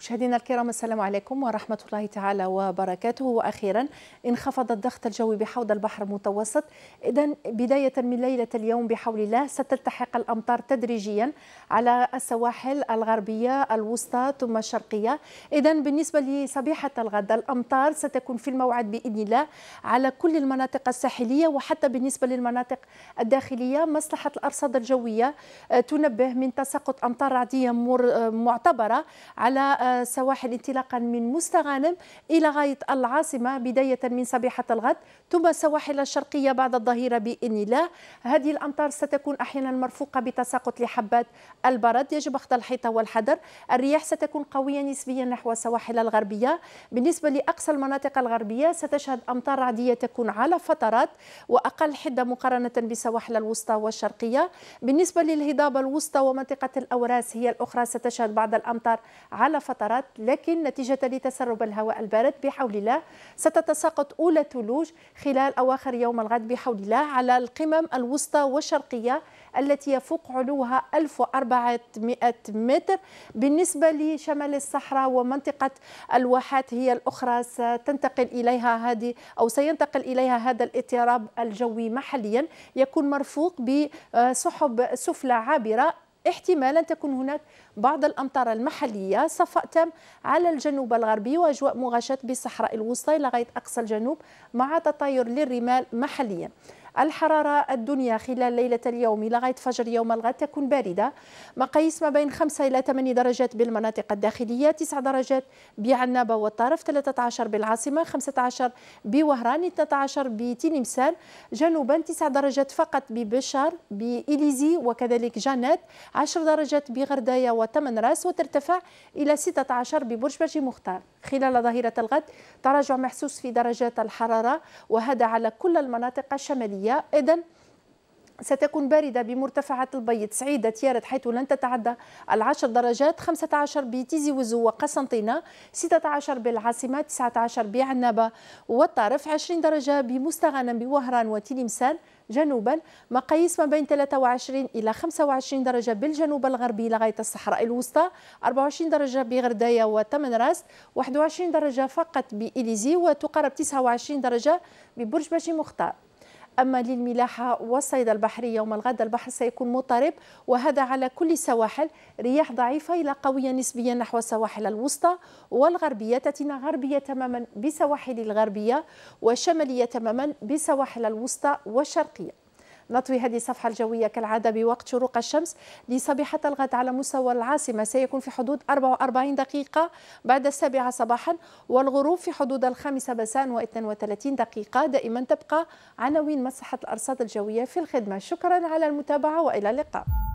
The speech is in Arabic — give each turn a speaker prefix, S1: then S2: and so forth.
S1: مشاهدينا الكرام السلام عليكم ورحمة الله تعالى وبركاته وأخيرا انخفض الضغط الجوي بحوض البحر المتوسط إذا بداية من ليلة اليوم بحول الله ستلتحق الأمطار تدريجيا على السواحل الغربية الوسطى ثم الشرقية إذا بالنسبة لصبيحة الغد الأمطار ستكون في الموعد بإذن الله على كل المناطق الساحلية وحتى بالنسبة للمناطق الداخلية مصلحة الأرصاد الجوية آه، تنبه من تساقط أمطار رعدية آه، معتبرة على آه، سواحل انطلاقا من مستغانم إلى غاية العاصمة بداية من صبيحة الغد ثم السواحل الشرقية بعد الظهيرة بإذن الله هذه الأمطار ستكون أحيانا مرفوقة بتساقط لحبات البرد يجب أخذ الحيطة والحذر الرياح ستكون قوية نسبيا نحو السواحل الغربية بالنسبة لأقصى المناطق الغربية ستشهد أمطار رعدية تكون على فترات وأقل حدة مقارنة بسواحل الوسطى والشرقية بالنسبة للهضاب الوسطى ومنطقة الأوراس هي الأخرى ستشهد بعض الأمطار على فترات المطرات لكن نتيجة لتسرب الهواء البارد بحول الله ستتساقط أولى ثلوج خلال أواخر يوم الغد بحول الله على القمم الوسطى والشرقية التي يفوق علوها 1400 متر بالنسبة لشمال الصحراء ومنطقة الواحات هي الأخرى ستنتقل إليها هذه أو سينتقل إليها هذا الاضطراب الجوي محليا يكون مرفوق بسحب سفلى عابرة احتمالا تكون هناك بعض الأمطار المحلية صفاء تام على الجنوب الغربي وأجواء مغشاة بالصحراء الوسطى لغاية أقصى الجنوب مع تطاير للرمال محليا الحرارة الدنيا خلال ليلة اليوم لغاية فجر يوم الغد تكون باردة مقاييس ما بين 5 إلى 8 درجات بالمناطق الداخلية 9 درجات بعنابة والطرف 13 بالعاصمة 15 بوهران 12 بتلمسان جنوبا 9 درجات فقط ببشر بإليزي وكذلك جانات 10 درجات بغردايا وتمن راس وترتفع إلى 16 ببرج برج مختار خلال ظهيرة الغد تراجع محسوس في درجات الحرارة وهذا على كل المناطق الشمالية إذن ستكون باردة بمرتفعات البيض سعيدة تيارت حيث لن تتعدى العشر درجات 15 بتيزي وزو وقسنطينة 16 بالعاصمة 19 بعنابة والطرف 20 درجة بمستغنم بوهران وتلمسان جنوبا مقاييس ما بين 23 إلى 25 درجة بالجنوب الغربي لغاية الصحراء الوسطى 24 درجة بغرداية وتمنراست 21 درجة فقط بإليزي وتقارب 29 درجة ببرج باشي مختار أما للملاحة والصيد البحري يوم الغد البحر سيكون مضطرب وهذا على كل سواحل رياح ضعيفة إلى قوية نسبيا نحو السواحل الوسطى والغربية تأتينا غربية تماما بسواحل الغربية وشمالية تماما بسواحل الوسطى والشرقية نطوي هذه الصفحة الجوية كالعادة بوقت شروق الشمس لصبيحة الغد على مستوى العاصمة سيكون في حدود 44 دقيقة بعد السابعة صباحا والغروب في حدود الخامسة مساء و32 دقيقة دائما تبقى عناوين مصلحة الأرصاد الجوية في الخدمة شكرا على المتابعة وإلى اللقاء